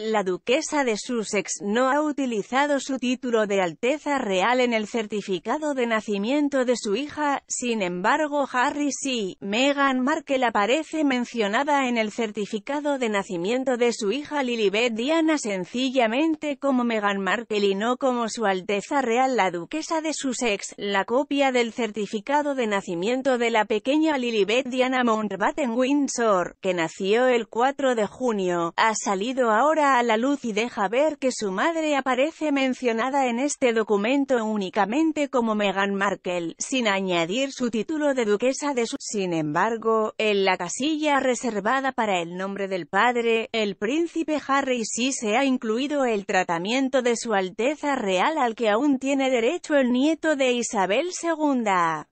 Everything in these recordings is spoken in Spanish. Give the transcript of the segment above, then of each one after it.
La duquesa de Sussex no ha utilizado su título de Alteza Real en el certificado de nacimiento de su hija, sin embargo Harry sí, Meghan Markle aparece mencionada en el certificado de nacimiento de su hija Lilibet Diana sencillamente como Meghan Markle y no como su Alteza Real la duquesa de Sussex. La copia del certificado de nacimiento de la pequeña Lilibet Diana Mountbatten Windsor, que nació el 4 de junio, ha salido ahora a la luz y deja ver que su madre aparece mencionada en este documento únicamente como Meghan Markle, sin añadir su título de duquesa de su... Sin embargo, en la casilla reservada para el nombre del padre, el príncipe Harry sí se ha incluido el tratamiento de su Alteza Real al que aún tiene derecho el nieto de Isabel II.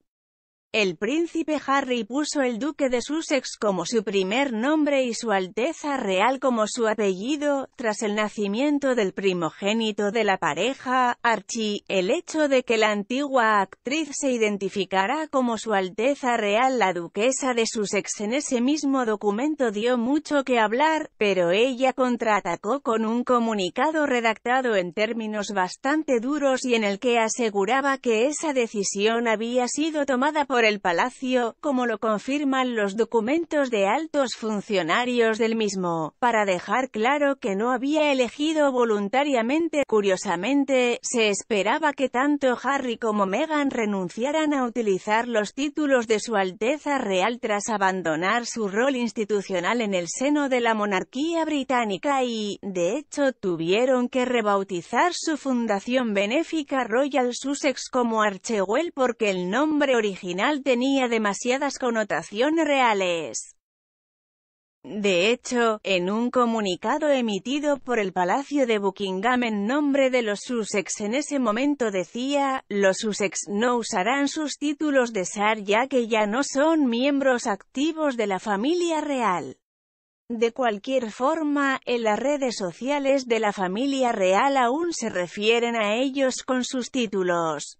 El príncipe Harry puso el duque de Sussex como su primer nombre y su Alteza Real como su apellido, tras el nacimiento del primogénito de la pareja, Archie, el hecho de que la antigua actriz se identificara como su Alteza Real la duquesa de Sussex en ese mismo documento dio mucho que hablar, pero ella contraatacó con un comunicado redactado en términos bastante duros y en el que aseguraba que esa decisión había sido tomada por el palacio, como lo confirman los documentos de altos funcionarios del mismo, para dejar claro que no había elegido voluntariamente. Curiosamente, se esperaba que tanto Harry como Meghan renunciaran a utilizar los títulos de su Alteza Real tras abandonar su rol institucional en el seno de la monarquía británica y, de hecho, tuvieron que rebautizar su fundación benéfica Royal Sussex como Archewell porque el nombre original tenía demasiadas connotaciones reales. De hecho, en un comunicado emitido por el Palacio de Buckingham en nombre de los Sussex en ese momento decía, los Sussex no usarán sus títulos de SAR ya que ya no son miembros activos de la familia real. De cualquier forma, en las redes sociales de la familia real aún se refieren a ellos con sus títulos.